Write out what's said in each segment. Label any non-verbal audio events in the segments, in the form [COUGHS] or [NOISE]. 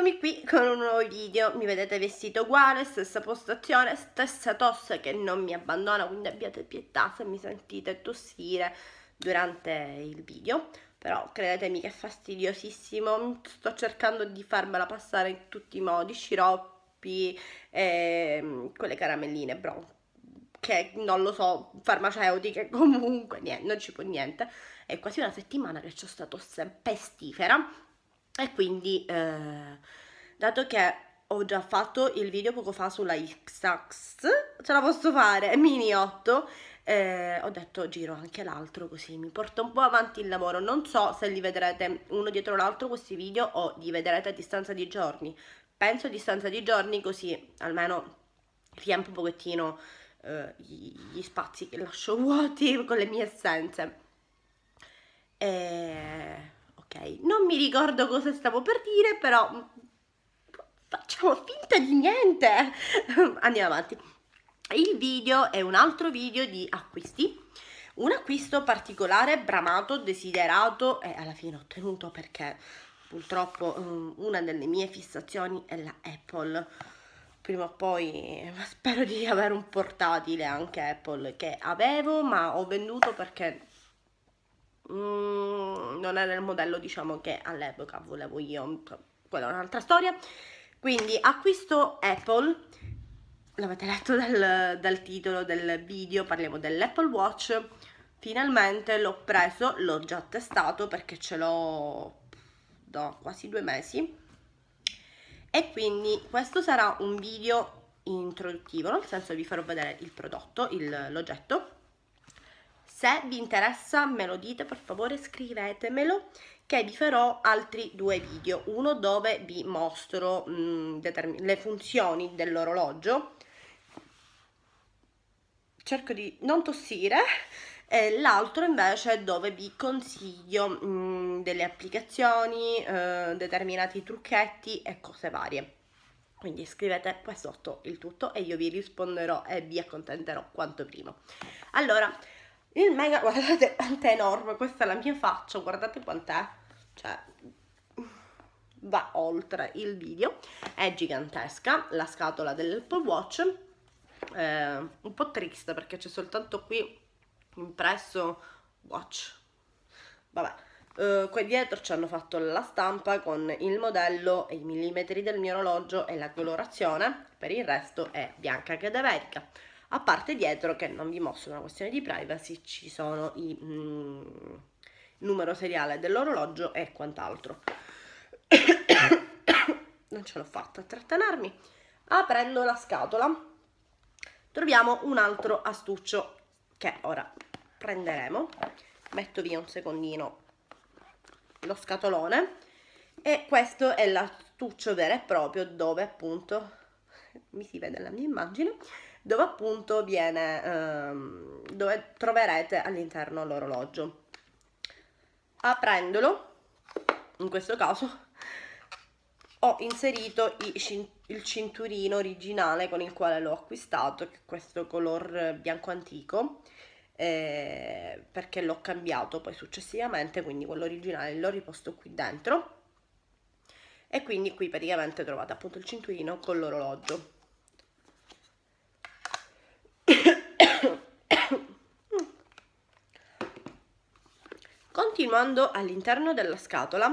Eccomi qui con un nuovo video, mi vedete vestito uguale, stessa postazione, stessa tosse che non mi abbandona, quindi abbiate pietà se mi sentite tossire durante il video, però credetemi che è fastidiosissimo, sto cercando di farmela passare in tutti i modi, sciroppi, e ehm, quelle caramelline bronze che non lo so, farmaceutiche, comunque niente, non ci può niente. È quasi una settimana che ho sta tosse pestifera e quindi eh, dato che ho già fatto il video poco fa sulla X-Tax, ce la posso fare, [LAUGHS] mini 8 eh, ho detto giro anche l'altro così mi porta un po' avanti il lavoro non so se li vedrete uno dietro l'altro questi video o li vedrete a distanza di giorni penso a distanza di giorni così almeno riempio un pochettino eh, gli, gli spazi che lascio [LAUGHS] vuoti con le mie essenze e non mi ricordo cosa stavo per dire, però mm, facciamo finta di niente. [LAUGHS] Andiamo avanti. Il video è un altro video di acquisti. Un acquisto particolare, bramato, desiderato e alla fine ottenuto perché purtroppo mm, una delle mie fissazioni è la Apple prima o poi [LAUGHS] spero di avere un portatile anche Apple che avevo ma ho venduto perché Mm, non era il modello diciamo che all'epoca volevo io, quella è un'altra storia. Quindi acquisto Apple, l'avete letto dal, dal titolo del video, parliamo dell'Apple Watch, finalmente l'ho preso, l'ho già testato perché ce l'ho da quasi due mesi e quindi questo sarà un video introduttivo, nel senso vi farò vedere il prodotto, l'oggetto se vi interessa me lo dite per favore scrivetemelo che vi farò altri due video, uno dove vi mostro mh, mm, le funzioni dell'orologio, cerco di non tossire, e l'altro invece dove vi consiglio mh, mm, delle applicazioni, eh, determinati trucchetti e cose varie. Quindi scrivete qua sotto il tutto e io vi risponderò e vi accontenterò quanto prima. Allora, il mega, [LAUGHS] guardate quanto è enorme, questa è la mia faccia, guardate quant'è, cioè mm, va oltre il video, è gigantesca la scatola dell'Apple Watch, eh, un po' triste perché c'è soltanto qui impresso watch, vabbè, Uh, qua dietro ci hanno fatto la stampa con il modello e i millimetri del mio orologio e la colorazione, per il resto è bianca cadaverica a parte dietro che non vi mostro una questione di privacy, ci sono i mm, numero seriale dell'orologio e quant'altro. [COUGHS] non ce l'ho fatta a trattenermi. Aprendo la scatola troviamo un altro astuccio che ora prenderemo. Metto via un secondino lo scatolone e questo è l'astuccio vero e proprio dove appunto mi si vede la mia immagine dove appunto viene, ehm, dove troverete all'interno l'orologio. Aprendolo, in questo caso, ho inserito il cinturino originale con il quale l'ho acquistato, che è questo color bianco antico, eh, perché l'ho cambiato poi successivamente, quindi quello originale l'ho riposto qui dentro. E quindi qui praticamente trovate appunto il cinturino con l'orologio. Continuando all'interno della scatola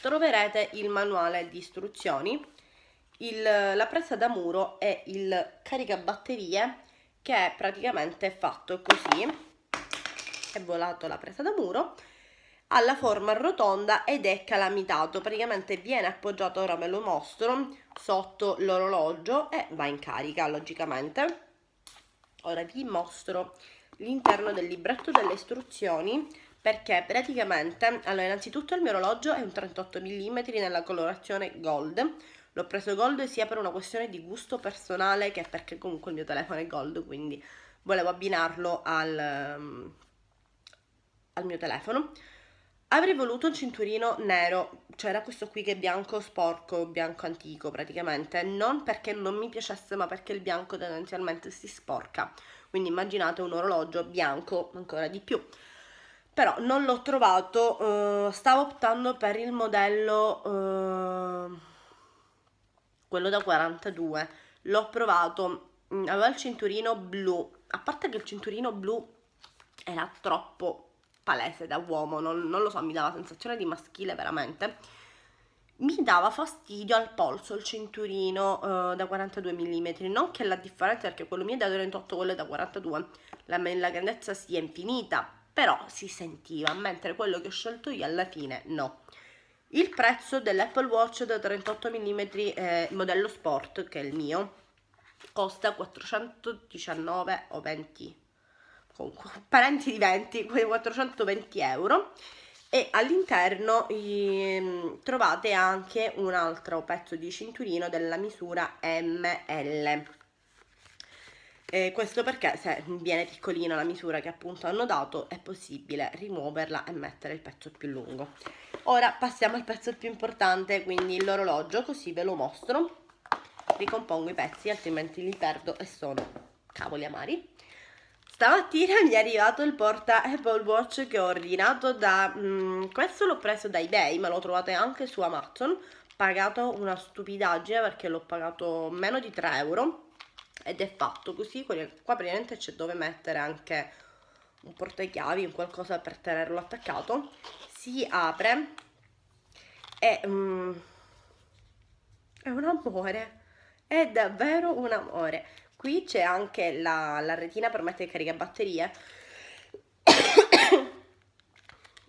troverete il manuale di istruzioni, il, la presa da muro e il caricabatterie che è praticamente fatto così, è volato la presa da muro, ha la forma rotonda ed è calamitato, praticamente viene appoggiato, ora ve lo mostro, sotto l'orologio e va in carica logicamente. Ora vi mostro l'interno del libretto delle istruzioni perché praticamente, allora innanzitutto il mio orologio è un 38 mm nella colorazione gold, l'ho preso gold sia per una questione di gusto personale che perché comunque il mio telefono è gold, quindi volevo abbinarlo al, ehm, al mio telefono. Avrei voluto un cinturino nero, c'era cioè questo qui che è bianco sporco, bianco antico praticamente, non perché non mi piacesse ma perché il bianco tendenzialmente si sporca, quindi immaginate un orologio bianco ancora di più però non l'ho trovato, eh, stavo optando per il modello, eh, quello da 42, l'ho provato, mm, aveva il cinturino blu, a parte che il cinturino blu era troppo palese da uomo, non, non lo so, mi dava sensazione di maschile veramente, mi dava fastidio al polso il cinturino eh, da 42 mm, non che la differenza, perché quello mio è da 38, quello è da 42, la, la grandezza si è infinita, però si sentiva, mentre quello che ho scelto io alla fine no. Il prezzo dell'Apple Watch da 38 mm eh, modello sport, che è il mio, costa 419 o 20, comunque, parenti di 20, 420 euro e all'interno eh, trovate anche un altro pezzo di cinturino della misura ML eh, questo perché se viene piccolina la misura che appunto hanno dato è possibile rimuoverla e mettere il pezzo più lungo. Ora passiamo al pezzo più importante, quindi l'orologio, così ve lo mostro. Ricompongo i pezzi, altrimenti li perdo e sono cavoli amari. Stamattina mi è arrivato il porta Apple Watch che ho ordinato da... Mh, mm, questo l'ho preso da eBay, ma lo trovate anche su Amazon. Pagato una stupidaggine perché l'ho pagato meno di 3 euro ed è fatto così qua praticamente c'è dove mettere anche un portachiavi un qualcosa per tenerlo attaccato si apre e um, è un amore è davvero un amore qui c'è anche la, la retina per mettere caricabatterie [COUGHS]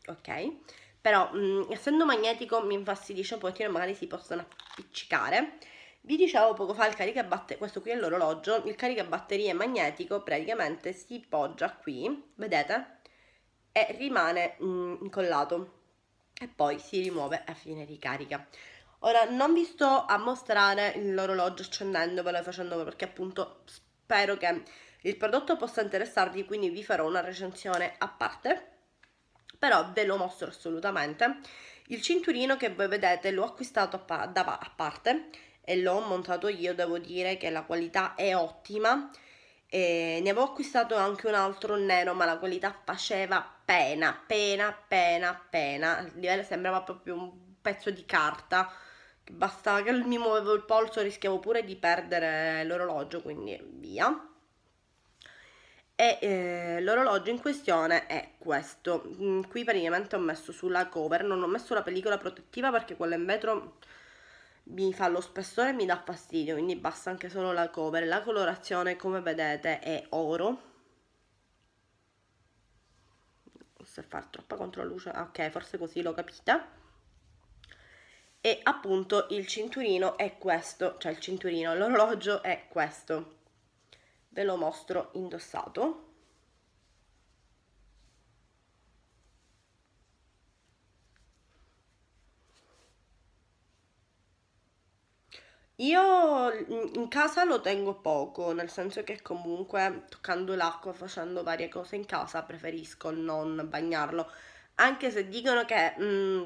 ok però mh, mm, essendo magnetico mi infastidisce un pochettino magari si possono appiccicare vi dicevo poco fa il caricabatterie, questo qui è l'orologio, il caricabatterie magnetico praticamente si poggia qui, vedete? E rimane mh, mm, incollato e poi si rimuove a fine ricarica. Ora non vi sto a mostrare l'orologio accendendovelo e facendovelo perché appunto spero che il prodotto possa interessarvi quindi vi farò una recensione a parte però ve lo mostro assolutamente. Il cinturino che voi vedete l'ho acquistato a, pa a parte e l'ho montato io, devo dire che la qualità è ottima. E ne avevo acquistato anche un altro nero, ma la qualità faceva pena, pena, pena, pena. Il livello sembrava proprio un pezzo di carta. Bastava che mi muovevo il polso, rischiavo pure di perdere l'orologio, quindi via. E eh, l'orologio in questione è questo. Mm, qui praticamente ho messo sulla cover, non ho messo la pellicola protettiva perché quella in vetro mi fa lo spessore e mi dà fastidio, quindi basta anche solo la cover. La colorazione, come vedete, è oro. Se far troppa controluce, ah, ok, forse così l'ho capita. E appunto il cinturino è questo, cioè il cinturino, l'orologio è questo. Ve lo mostro indossato. Io mm, in casa lo tengo poco, nel senso che comunque toccando l'acqua, facendo varie cose in casa, preferisco non bagnarlo. Anche se dicono che mh, mm,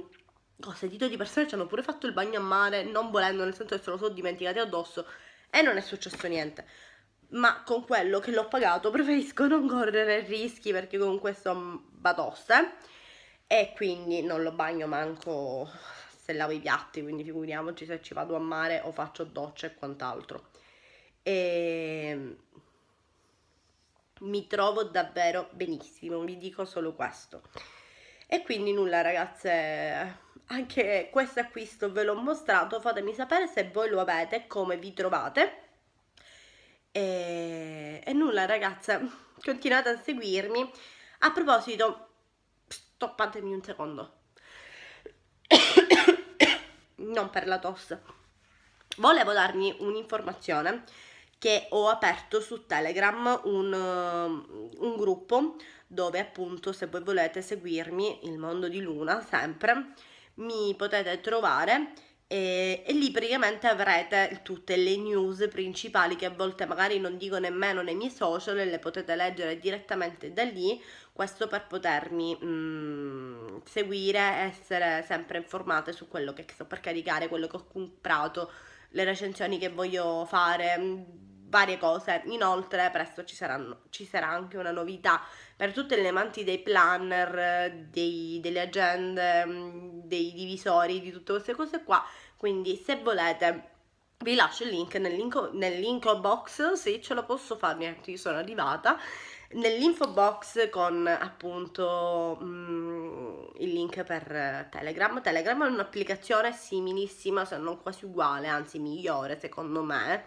ho sentito di persone che hanno pure fatto il bagno a mare, non volendo, nel senso che se lo sono dimenticati addosso e non è successo niente. Ma con quello che l'ho pagato [LAUGHS] preferisco non correre rischi perché comunque sono batoste e quindi non lo bagno manco se lavo i piatti, quindi figuriamoci se ci vado a mare o faccio docce e quant'altro. E ehm, mi trovo davvero benissimo, vi dico solo questo. E quindi nulla ragazze, anche questo acquisto ve l'ho mostrato, fatemi sapere se voi lo avete, come vi trovate. E, ehm, e nulla ragazze, continuate a seguirmi. A proposito, stoppatemi un secondo non per la tosse. Volevo darmi un'informazione che ho aperto su Telegram un, um, un gruppo dove appunto se voi volete seguirmi, il mondo di Luna sempre, mi potete trovare e, e, lì praticamente avrete tutte le news principali che a volte magari non dico nemmeno nei miei social e le potete leggere direttamente da lì questo per potermi mm, seguire essere sempre informate su quello che sto per caricare quello che ho comprato le recensioni che voglio fare mm, varie cose. Inoltre presto ci, saranno, ci sarà anche una novità per tutte le amanti dei planner, dei, delle agende, mm, dei divisori, di tutte queste cose qua. Quindi se volete vi lascio il link nell'info nell box se ce la posso fare, niente, io sono arrivata nell'info box con appunto mh, mm, il link per Telegram. Telegram è un'applicazione similissima, se non quasi uguale, anzi migliore secondo me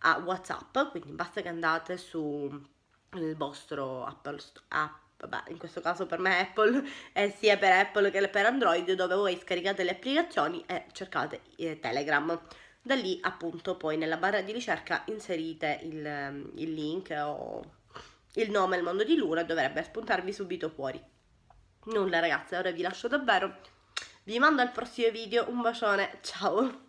a WhatsApp, quindi basta che andate su il vostro Apple app vabbè, in questo caso per me Apple, eh, sia per Apple che per Android, dove voi scaricate le applicazioni e cercate eh, Telegram. Da lì appunto poi nella barra di ricerca inserite il, il link o il nome il mondo di Luna dovrebbe spuntarvi subito fuori. Nulla ragazze, ora vi lascio davvero. Vi mando al prossimo video, un bacione, ciao!